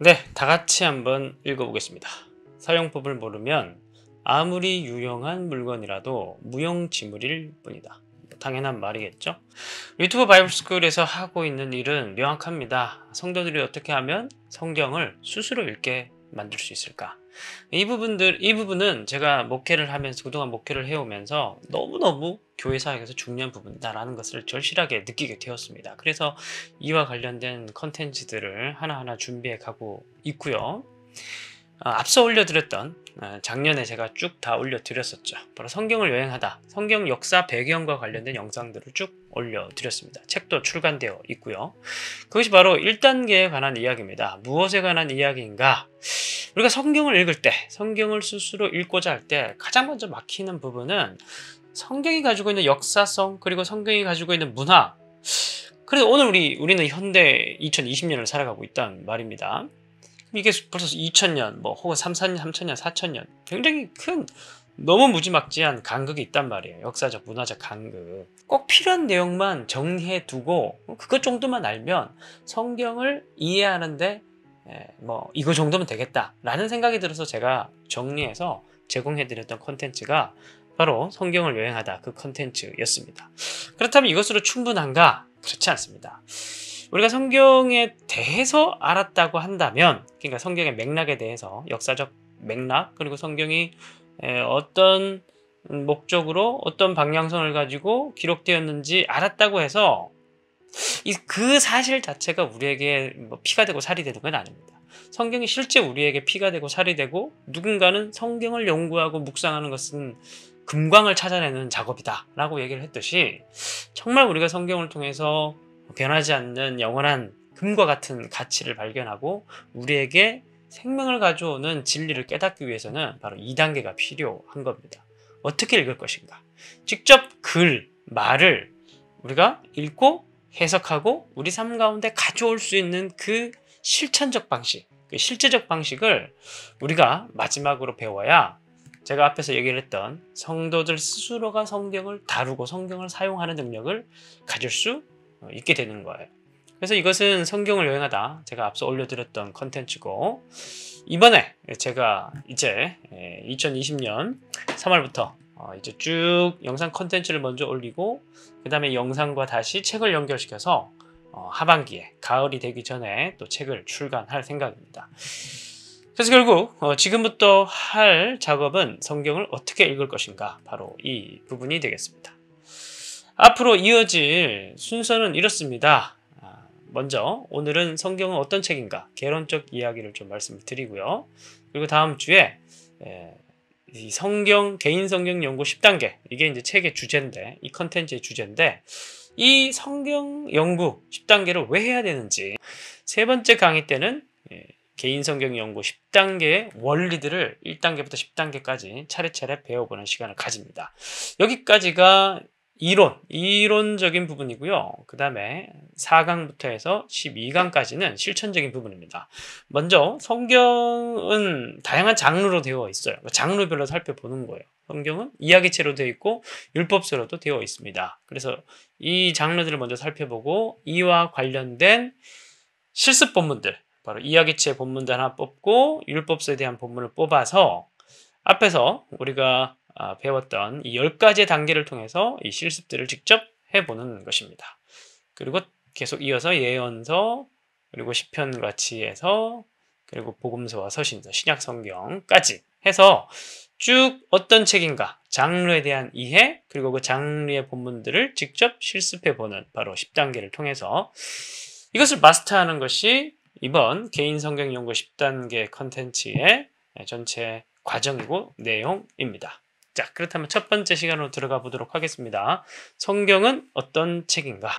네, 다 같이 한번 읽어보겠습니다. 사용법을 모르면 아무리 유용한 물건이라도 무용지물일 뿐이다. 당연한 말이겠죠? 유튜브 바이블스쿨에서 하고 있는 일은 명확합니다. 성도들이 어떻게 하면 성경을 스스로 읽게 만들 수 있을까? 이 부분들, 이 부분은 제가 목회를 하면서, 그동안 목회를 해오면서 너무너무 교회 사역에서 중요한 부분이다라는 것을 절실하게 느끼게 되었습니다. 그래서 이와 관련된 컨텐츠들을 하나하나 준비해 가고 있고요. 아, 앞서 올려드렸던 아, 작년에 제가 쭉 다 올려드렸었죠. 바로 성경을 여행하다, 성경 역사 배경과 관련된 영상들을 쭉 올려드렸습니다. 책도 출간되어 있고요. 그것이 바로 1단계에 관한 이야기입니다. 무엇에 관한 이야기인가? 우리가 성경을 읽을 때, 성경을 스스로 읽고자 할 때 가장 먼저 막히는 부분은 성경이 가지고 있는 역사성 그리고 성경이 가지고 있는 문화 그래서 오늘 우리 우리는 현대 2020년을 살아가고 있단 말입니다. 이게 벌써 2000년 뭐 혹은 3, 4년, 3000년, 4000년 굉장히 큰 너무 무지막지한 간극이 있단 말이에요. 역사적, 문화적 간극. 꼭 필요한 내용만 정리해 두고 그것 정도만 알면 성경을 이해하는데 예, 뭐 이거 정도면 되겠다라는 생각이 들어서 제가 정리해서 제공해 드렸던 콘텐츠가 바로 성경을 여행하다 그 컨텐츠였습니다. 그렇다면 이것으로 충분한가? 그렇지 않습니다. 우리가 성경에 대해서 알았다고 한다면, 그러니까 성경의 맥락에 대해서 역사적 맥락, 그리고 성경이 어떤 목적으로 어떤 방향성을 가지고 기록되었는지 알았다고 해서 그 사실 자체가 우리에게 뭐 피가 되고 살이 되는 건 아닙니다. 성경이 실제 우리에게 피가 되고 살이 되고 누군가는 성경을 연구하고 묵상하는 것은 금광을 찾아내는 작업이다라고 얘기를 했듯이 정말 우리가 성경을 통해서 변하지 않는 영원한 금과 같은 가치를 발견하고 우리에게 생명을 가져오는 진리를 깨닫기 위해서는 바로 2단계가 필요한 겁니다. 어떻게 읽을 것인가? 직접 글, 말을 우리가 읽고 해석하고 우리 삶 가운데 가져올 수 있는 그 실천적 방식, 그 실제적 방식을 우리가 마지막으로 배워야 제가 앞에서 얘기를 했던 성도들 스스로가 성경을 다루고 성경을 사용하는 능력을 가질 수 어, 있게 되는 거예요. 그래서 이것은 성경을 여행하다 제가 앞서 올려드렸던 컨텐츠고 이번에 제가 이제 2020년 예, 3월부터 어, 이제 쭉 영상 컨텐츠를 먼저 올리고 그 다음에 영상과 다시 책을 연결시켜서 어, 하반기에 가을이 되기 전에 또 책을 출간할 생각입니다. 그래서 결국 어, 지금부터 할 작업은 성경을 어떻게 읽을 것인가 바로 이 부분이 되겠습니다. 앞으로 이어질 순서는 이렇습니다. 아, 먼저 오늘은 성경은 어떤 책인가 개론적 이야기를 좀 말씀드리고요. 을 그리고 다음 주에 이 성경 개인 성경 연구 10단계 이게 이제 책의 주제인데 이 컨텐츠의 주제인데 이 성경 연구 10단계를 왜 해야 되는지 세 번째 강의 때는 개인 성경 연구 10단계 원리들을 1단계부터 10단계까지 차례차례 배워보는 시간을 가집니다. 여기까지가 이론, 이론적인 부분이고요. 그 다음에 4강부터 해서 12강까지는 실천적인 부분입니다. 먼저 성경은 다양한 장르로 되어 있어요. 그러니까 장르별로 살펴보는 거예요. 성경은 이야기체로 되어 있고 율법서로도 되어 있습니다. 그래서 이 장르들을 먼저 살펴보고 이와 관련된 실습 본문들, 바로 이야기체 본문도 하나 뽑고 율법서에 대한 본문을 뽑아서 앞에서 우리가 아, 배웠던 이 10가지의 단계를 통해서 이 실습들을 직접 해보는 것입니다. 그리고 계속 이어서 예언서, 그리고 시편 같이 해서 그리고 복음서와 서신서, 신약 성경까지 해서 쭉 어떤 책인가 장르에 대한 이해 그리고 그 장르의 본문들을 직접 실습해 보는 바로 10단계를 통해서 이것을 마스터하는 것이 이번 개인 성경 연구 10단계 컨텐츠의 전체 과정이고 내용입니다. 자, 그렇다면 첫 번째 시간으로 들어가 보도록 하겠습니다. 성경은 어떤 책인가?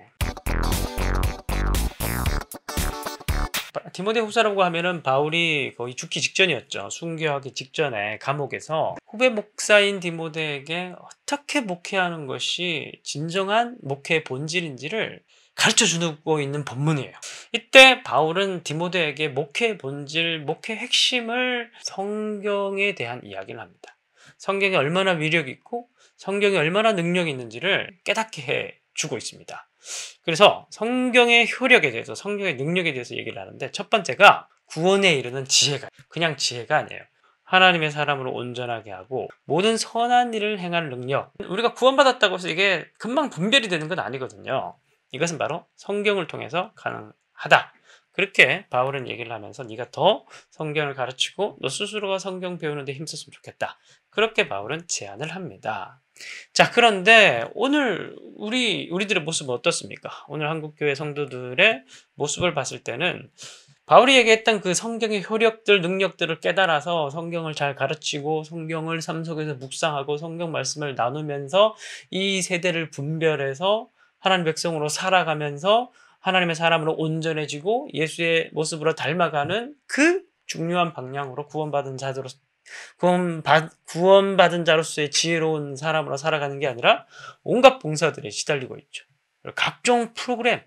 디모데 후사라고 하면은 바울이 거의 죽기 직전이었죠. 순교하기 직전에 감옥에서 후배 목사인 디모데에게 어떻게 목회하는 것이 진정한 목회의 본질인지를 가르쳐 주고 있는 법문이에요 이때 바울은 디모데에게 목회 본질, 목회 핵심을 성경에 대한 이야기를 합니다. 성경이 얼마나 위력이 있고 성경이 얼마나 능력이 있는지를 깨닫게 해 주고 있습니다. 그래서 성경의 효력에 대해서, 성경의 능력에 대해서 얘기를 하는데 첫 번째가 구원에 이르는 지혜가 그냥 지혜가 아니에요. 하나님의 사람으로 온전하게 하고 모든 선한 일을 행할 능력. 우리가 구원받았다고 해서 이게 금방 분별이 되는 건 아니거든요. 이것은 바로 성경을 통해서 가능, 하다. 그렇게 바울은 얘기를 하면서 네가 더 성경을 가르치고 너 스스로가 성경 배우는 데 힘썼으면 좋겠다. 그렇게 바울은 제안을 합니다. 자, 그런데 오늘 우리 우리들의 모습은 어떻습니까? 오늘 한국 교회 성도들의 모습을 봤을 때는 바울이 얘기했던 그 성경의 효력들, 능력들을 깨달아서 성경을 잘 가르치고 성경을 삶 속에서 묵상하고 성경 말씀을 나누면서 이 세대를 분별해서 하나님 백성으로 살아가면서 하나님의 사람으로 온전해지고 예수의 모습으로 닮아가는 그 중요한 방향으로 구원받은 자로 구원받, 구원받은 자로서의 지혜로운 사람으로 살아가는 게 아니라 온갖 봉사들에 시달리고 있죠. 각종 프로그램,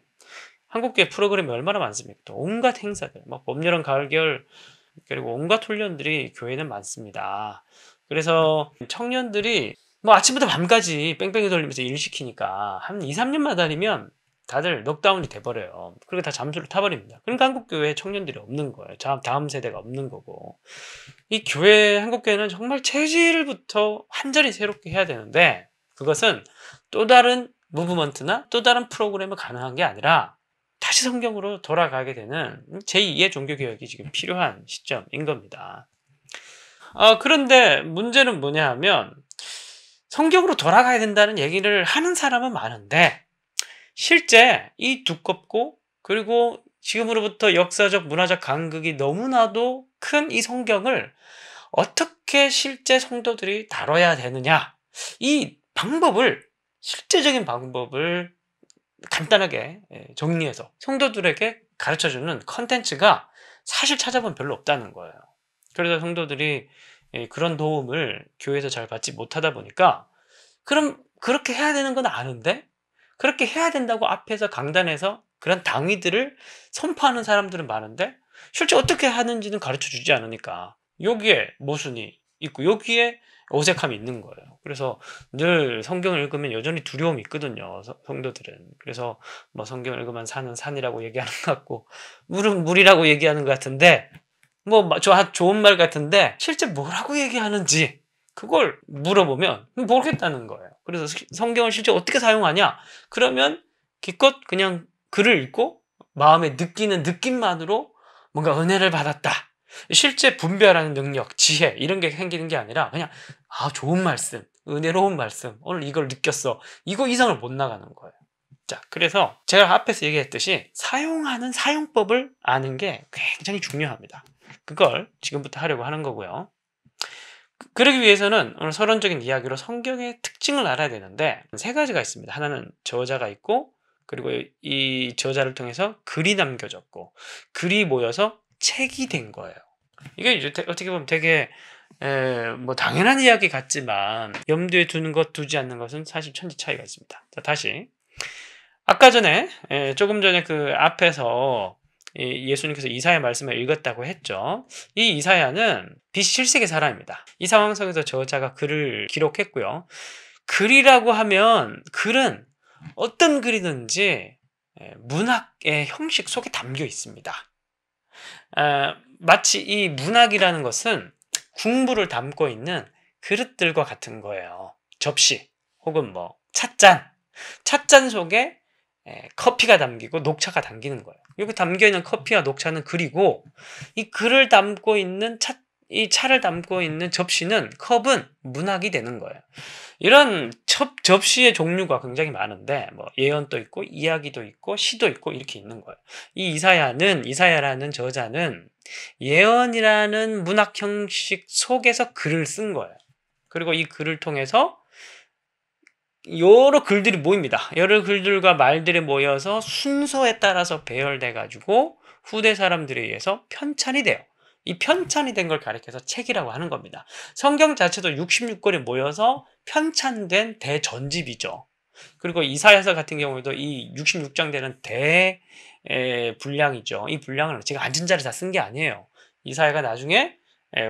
한국계 프로그램이 얼마나 많습니까? 온갖 행사들, 막 뭐 봄, 여름, 가을, 겨울, 그리고 온갖 훈련들이 교회는 많습니다. 그래서 청년들이 뭐 아침부터 밤까지 뺑뺑이 돌리면서 일 시키니까 한 2, 3년만 다니면 다들 넉다운이 돼버려요. 그리고 다 잠수를 타버립니다. 그러니까 한국 교회 청년들이 없는 거예요. 다음 세대가 없는 거고. 이 교회, 한국 교회는 정말 체질부터 완절히 새롭게 해야 되는데 그것은 또 다른 무브먼트나 또 다른 프로그램이 가능한 게 아니라 다시 성경으로 돌아가게 되는 제2의 종교개혁이 지금 필요한 시점인 겁니다. 어, 그런데 문제는 뭐냐 하면 성경으로 돌아가야 된다는 얘기를 하는 사람은 많은데 실제 이 두껍고 그리고 지금으로부터 역사적 문화적 간극이 너무나도 큰 이 성경을 어떻게 실제 성도들이 다뤄야 되느냐 이 방법을 실제적인 방법을 간단하게 예, 정리해서 성도들에게 가르쳐주는 컨텐츠가 사실 찾아보면 별로 없다는 거예요. 그래서 성도들이 예, 그런 도움을 교회에서 잘 받지 못하다 보니까 그럼 그렇게 해야 되는 건 아는데 그렇게 해야 된다고 앞에서 강단에서 그런 당위들을 선포하는 사람들은 많은데 실제 어떻게 하는지는 가르쳐 주지 않으니까 여기에 모순이 있고 여기에 어색함이 있는 거예요. 그래서 늘 성경을 읽으면 여전히 두려움이 있거든요. 성도들은. 그래서 뭐 성경을 읽으면 산은 산이라고 얘기하는 것 같고 물은 물이라고 얘기하는 것 같은데 뭐 저 좋은 말 같은데 실제 뭐라고 얘기하는지 그걸 물어보면 모르겠다는 거예요. 그래서 성경을 실제 어떻게 사용하냐? 그러면 기껏 그냥 글을 읽고 마음에 느끼는 느낌만으로 뭔가 은혜를 받았다. 실제 분별하는 능력, 지혜 이런 게 생기는 게 아니라 그냥 아 좋은 말씀, 은혜로운 말씀, 오늘 이걸 느꼈어. 이거 이상을 못 나가는 거예요. 자, 그래서 제가 앞에서 얘기했듯이 사용하는 사용법을 아는 게 굉장히 중요합니다. 그걸 지금부터 하려고 하는 거고요. 그, 그러기 위해서는 오늘 서론적인 이야기로 성경의 특징을 알아야 되는데 세 가지가 있습니다. 하나는 저자가 있고 그리고 이 저자를 통해서 글이 남겨졌고 글이 모여서 책이 된 거예요. 이게 이제 어떻게 보면 되게 에, 뭐 당연한 이야기 같지만 염두에 두는 것 두지 않는 것은 사실 천지 차이가 있습니다. 자, 다시 아까 전에 에, 조금 전에 그 앞에서 예수님께서 이사야 말씀을 읽었다고 했죠. 이 이사야는 비실세계 사람입니다. 이사왕성에서 저자가 글을 기록했고요. 글이라고 하면 글은 어떤 글이든지 예, 문학의 형식 속에 담겨 있습니다. 아, 마치 이 문학이라는 것은 국물을 담고 있는 그릇들과 같은 거예요. 접시 혹은 뭐 찻잔. 찻잔 속에 예, 커피가 담기고 녹차가 담기는 거예요. 여기 담겨 있는 커피와 녹차는 그리고 이 글을 담고 있는 차, 이 차를 담고 있는 접시는 컵은 문학이 되는 거예요. 이런 첩, 접시의 종류가 굉장히 많은데 뭐 예언도 있고 이야기도 있고 시도 있고 이렇게 있는 거예요. 이 이사야는 이사야라는 저자는 예언이라는 문학 형식 속에서 글을 쓴 거예요. 그리고 이 글을 통해서 여러 글들이 모입니다. 여러 글들과 말들이 모여서 순서에 따라서 배열돼 가지고 후대 사람들에 의해서 편찬이 돼요. 이 편찬이 된 걸 가리켜서 책이라고 하는 겁니다. 성경 자체도 66권이 모여서 편찬된 대전집이죠. 그리고 이사야서 같은 경우에도 이 66장 되는 대 분량이죠. 이 분량을 제가 앉은 자리 에다 쓴 게 아니에요. 이사야가 나중에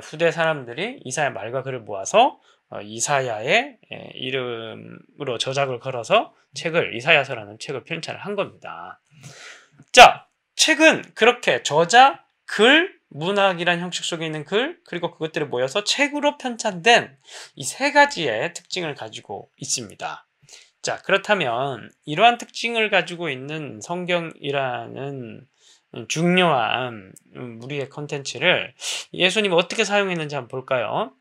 후대 사람들이 이사야 말과 글을 모아서 어, 이사야의 예, 이름으로 저작을 걸어서 책을 이사야서라는 책을 편찬을 한 겁니다. 자, 책은 그렇게 저자, 글, 문학이란 형식 속에 있는 글, 그리고 그것들이 모여서 책으로 편찬된 이 세 가지의 특징을 가지고 있습니다. 자, 그렇다면 이러한 특징을 가지고 있는 성경이라는 중요한 우리의 음, 컨텐츠를 예수님 어떻게 사용했는지 한번 볼까요?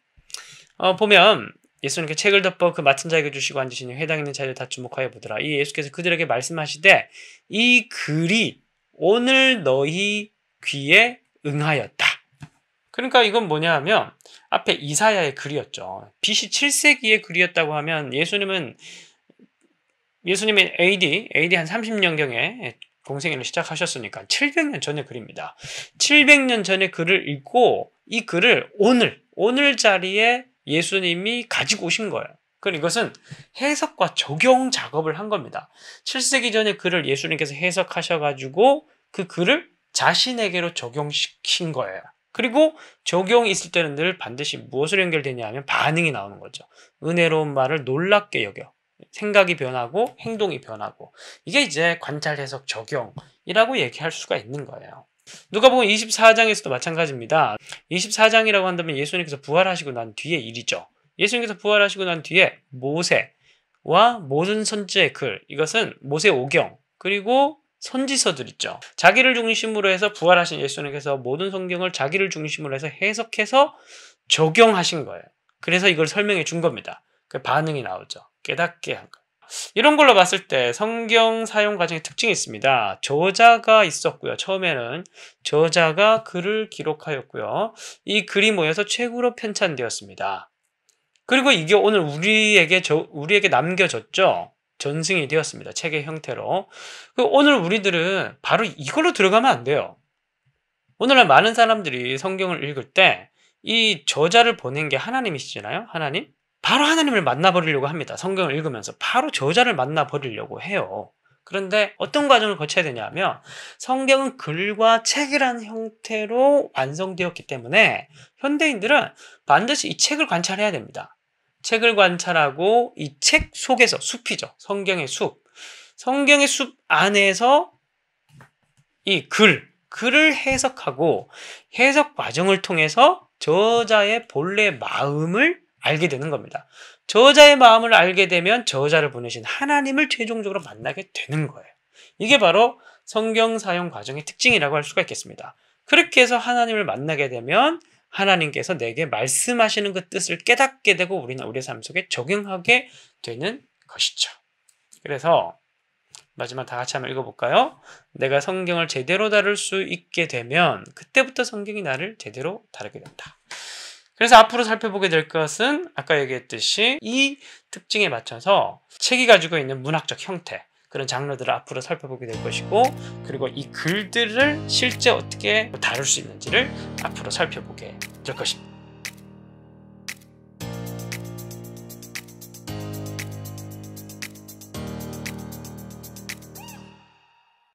어, 보면 예수님께 책을 덮어 그 맡은 자에게 주시고 앉으시니 회당 있는 자들 다 주목하여 보더라. 이 예수께서 그들에게 말씀하시되 이 글이 오늘 너희 귀에 응하였다. 그러니까 이건 뭐냐 하면 앞에 이사야의 글이었죠. BC 7세기의 글이었다고 하면 예수님은 예수님의 AD, AD 한 30년경에 공생애를 시작하셨으니까 700년 전의 글입니다. 700년 전의 글을 읽고 이 글을 오늘, 오늘 자리에 예수님이 가지고 오신 거예요. 그럼 그러니까 이것은 해석과 적용 작업을 한 겁니다. 7세기 전에 글을 예수님께서 해석하셔가지고 그 글을 자신에게로 적용시킨 거예요. 그리고 적용이 있을 때는 늘 반드시 무엇으로 연결되냐 하면 반응이 나오는 거죠. 은혜로운 말을 놀랍게 여겨. 생각이 변하고 행동이 변하고 이게 이제 관찰 해석 적용이라고 얘기할 수가 있는 거예요. 누가 보면 24장에서도 마찬가지입니다. 24장이라고 한다면 예수님께서 부활하시고 난 뒤에 일이죠. 예수님께서 부활하시고 난 뒤에 모세와 모든 선지의 글 이것은 모세 오경 그리고 선지서들 있죠. 자기를 중심으로 해서 부활하신 예수님께서 모든 성경을 자기를 중심으로 해서 해석해서 적용하신 거예요. 그래서 이걸 설명해 준 겁니다. 그 반응이 나오죠. 깨닫게 한 거예요. 이런 걸로 봤을 때 성경 사용 과정의 특징이 있습니다. 저자가 있었고요. 처음에는 저자가 글을 기록하였고요. 이 글이 모여서 책으로 편찬되었습니다. 그리고 이게 오늘 우리에게 저, 우리에게 남겨졌죠. 전승이 되었습니다. 책의 형태로. 그 오늘 우리들은 바로 이걸로 들어가면 안 돼요. 오늘날 많은 사람들이 성경을 읽을 때 이 저자를 보낸 게 하나님이시잖아요. 하나님. 바로 하나님을 만나버리려고 합니다. 성경을 읽으면서 바로 저자를 만나버리려고 해요. 그런데 어떤 과정을 거쳐야 되냐면 성경은 글과 책이라는 형태로 완성되었기 때문에 현대인들은 반드시 이 책을 관찰해야 됩니다. 책을 관찰하고 이 책 속에서 숲이죠. 성경의 숲. 성경의 숲 안에서 이 글, 글을 해석하고 해석 과정을 통해서 저자의 본래 마음을 알게 되는 겁니다. 저자의 마음을 알게 되면 저자를 보내신 하나님을 최종적으로 만나게 되는 거예요. 이게 바로 성경 사용 과정의 특징이라고 할 수가 있겠습니다. 그렇게 해서 하나님을 만나게 되면 하나님께서 내게 말씀하시는 그 뜻을 깨닫게 되고 우리는 우리 삶 속에 적용하게 되는 것이죠. 그래서 마지막 다 같이 한번 읽어볼까요? 내가 성경을 제대로 다룰 수 있게 되면 그때부터 성경이 나를 제대로 다루게 된다. 그래서 앞으로 살펴보게 될 것은 아까 얘기했듯이 이 특징에 맞춰서 책이 가지고 있는 문학적 형태 그런 장르들을 앞으로 살펴보게 될 것이고 그리고 이 글들을 실제 어떻게 다룰 수 있는지를 앞으로 살펴보게 될 것입니다.